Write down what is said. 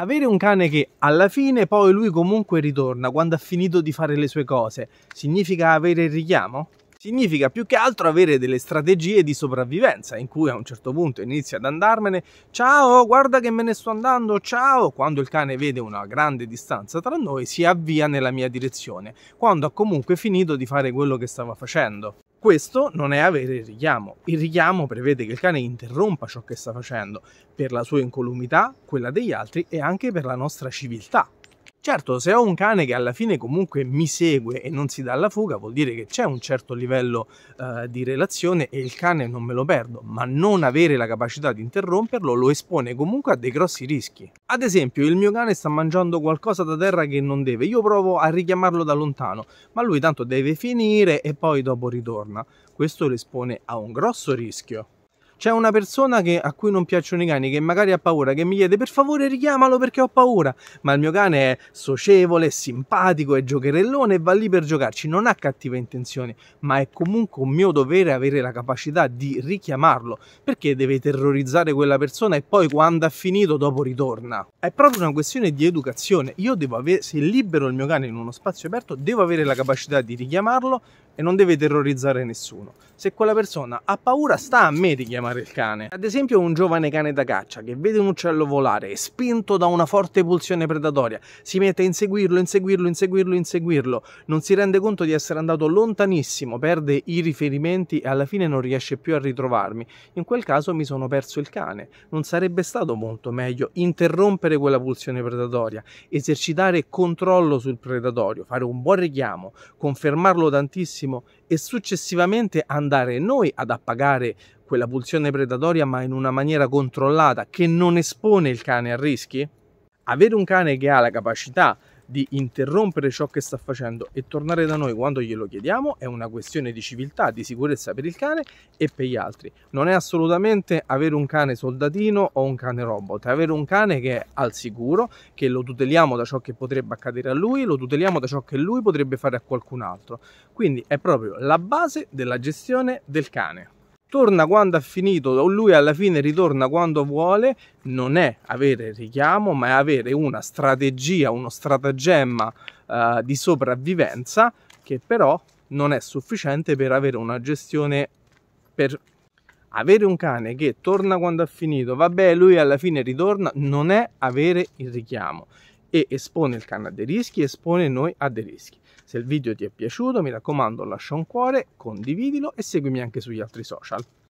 Avere un cane che alla fine poi lui comunque ritorna quando ha finito di fare le sue cose, significa avere il richiamo? Significa più che altro avere delle strategie di sopravvivenza in cui a un certo punto inizia ad andarmene, ciao, guarda che me ne sto andando, ciao, quando il cane vede una grande distanza tra noi si avvia nella mia direzione, quando ha comunque finito di fare quello che stava facendo. Questo non è avere il richiamo. Il richiamo prevede che il cane interrompa ciò che sta facendo per la sua incolumità, quella degli altri e anche per la nostra civiltà, Certo, se ho un cane che alla fine comunque mi segue e non si dà alla fuga, vuol dire che c'è un certo livello eh, di relazione e il cane non me lo perdo, ma non avere la capacità di interromperlo lo espone comunque a dei grossi rischi. Ad esempio, il mio cane sta mangiando qualcosa da terra che non deve, io provo a richiamarlo da lontano, ma lui tanto deve finire e poi dopo ritorna. Questo lo espone a un grosso rischio c'è una persona che, a cui non piacciono i cani, che magari ha paura, che mi chiede per favore richiamalo perché ho paura, ma il mio cane è socievole, è simpatico, è giocherellone e va lì per giocarci, non ha cattive intenzioni, ma è comunque un mio dovere avere la capacità di richiamarlo, perché deve terrorizzare quella persona e poi quando ha finito dopo ritorna. È proprio una questione di educazione, io devo avere, se libero il mio cane in uno spazio aperto, devo avere la capacità di richiamarlo, e non deve terrorizzare nessuno. Se quella persona ha paura, sta a me di chiamare il cane. Ad esempio, un giovane cane da caccia che vede un uccello volare, spinto da una forte pulsione predatoria, si mette a inseguirlo, inseguirlo, inseguirlo, inseguirlo, non si rende conto di essere andato lontanissimo, perde i riferimenti e alla fine non riesce più a ritrovarmi. In quel caso mi sono perso il cane. Non sarebbe stato molto meglio interrompere quella pulsione predatoria, esercitare controllo sul predatorio, fare un buon richiamo, confermarlo tantissimo attimo e successivamente andare noi ad appagare quella pulsione predatoria ma in una maniera controllata che non espone il cane a rischi? Avere un cane che ha la capacità di interrompere ciò che sta facendo e tornare da noi quando glielo chiediamo è una questione di civiltà, di sicurezza per il cane e per gli altri. Non è assolutamente avere un cane soldatino o un cane robot, è avere un cane che è al sicuro, che lo tuteliamo da ciò che potrebbe accadere a lui, lo tuteliamo da ciò che lui potrebbe fare a qualcun altro. Quindi è proprio la base della gestione del cane torna quando ha finito, o lui alla fine ritorna quando vuole, non è avere richiamo, ma è avere una strategia, uno stratagemma eh, di sopravvivenza che però non è sufficiente per avere una gestione per avere un cane che torna quando ha finito, vabbè, lui alla fine ritorna, non è avere il richiamo e espone il cane a dei rischi, espone noi a dei rischi. Se il video ti è piaciuto mi raccomando lascia un cuore, condividilo e seguimi anche sugli altri social.